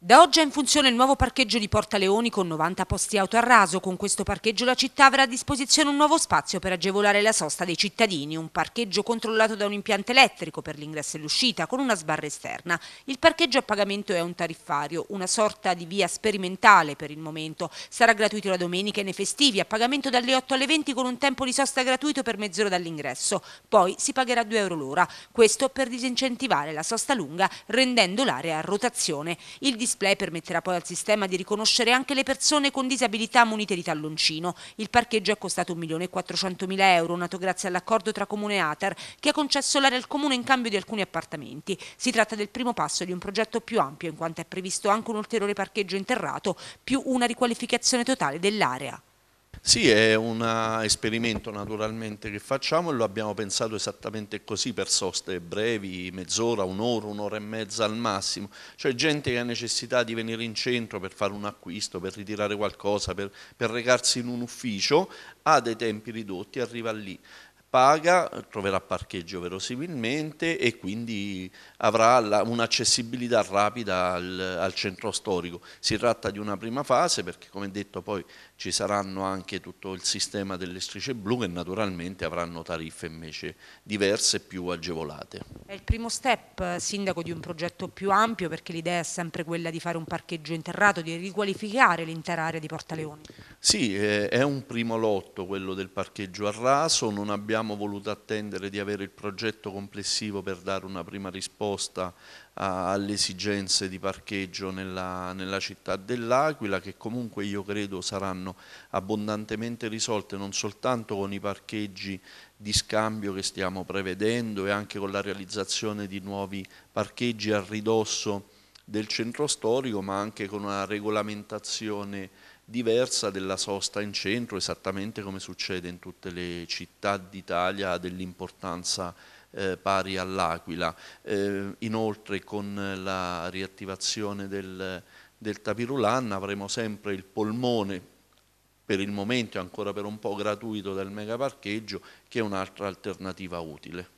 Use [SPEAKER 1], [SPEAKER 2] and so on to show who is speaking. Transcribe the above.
[SPEAKER 1] Da oggi è in funzione il nuovo parcheggio di Porta Leoni con 90 posti auto a raso. Con questo parcheggio la città avrà a disposizione un nuovo spazio per agevolare la sosta dei cittadini, un parcheggio controllato da un impianto elettrico per l'ingresso e l'uscita con una sbarra esterna. Il parcheggio a pagamento è un tariffario, una sorta di via sperimentale per il momento. Sarà gratuito la domenica e nei festivi, a pagamento dalle 8 alle 20 con un tempo di sosta gratuito per mezz'ora dall'ingresso. Poi si pagherà 2 euro l'ora. Questo per disincentivare la sosta lunga rendendo l'area a rotazione. Il display permetterà poi al sistema di riconoscere anche le persone con disabilità munite di talloncino. Il parcheggio è costato 1.400.000 euro, nato grazie all'accordo tra Comune e Atar, che ha concesso l'area al Comune in cambio di alcuni appartamenti. Si tratta del primo passo di un progetto più ampio, in quanto è previsto anche un ulteriore parcheggio interrato, più una riqualificazione totale dell'area.
[SPEAKER 2] Sì, è un eh, esperimento naturalmente che facciamo e lo abbiamo pensato esattamente così per soste brevi, mezz'ora, un'ora, un'ora e mezza al massimo. Cioè gente che ha necessità di venire in centro per fare un acquisto, per ritirare qualcosa, per, per recarsi in un ufficio, ha dei tempi ridotti, arriva lì paga, troverà parcheggio verosimilmente e quindi avrà un'accessibilità rapida al, al, centro storico. Si tratta di una prima fase perché come detto poi ci saranno anche tutto il sistema delle strisce blu che naturalmente avranno tariffe invece diverse e più agevolate.
[SPEAKER 1] È il primo step eh, sindaco di un progetto più ampio perché l'idea è sempre quella di fare un parcheggio interrato, di riqualificare l'intera area di Portaleoni.
[SPEAKER 2] Sì, eh, è un primo lotto quello del parcheggio a raso, non abbiamo voluto attendere di avere il progetto complessivo per dare una prima risposta alle esigenze di parcheggio nella, nella città dell'Aquila che comunque io credo saranno abbondantemente risolte non soltanto con i parcheggi di scambio che stiamo prevedendo e anche con la realizzazione di nuovi parcheggi a ridosso del centro storico ma anche con una regolamentazione diversa della sosta in centro, esattamente come succede in tutte le città d'Italia dell'importanza eh, pari all'Aquila. Eh, inoltre con la riattivazione del, del Tapirulan avremo sempre il polmone per il momento ancora per un po' gratuito del megaparcheggio che è un'altra alternativa utile.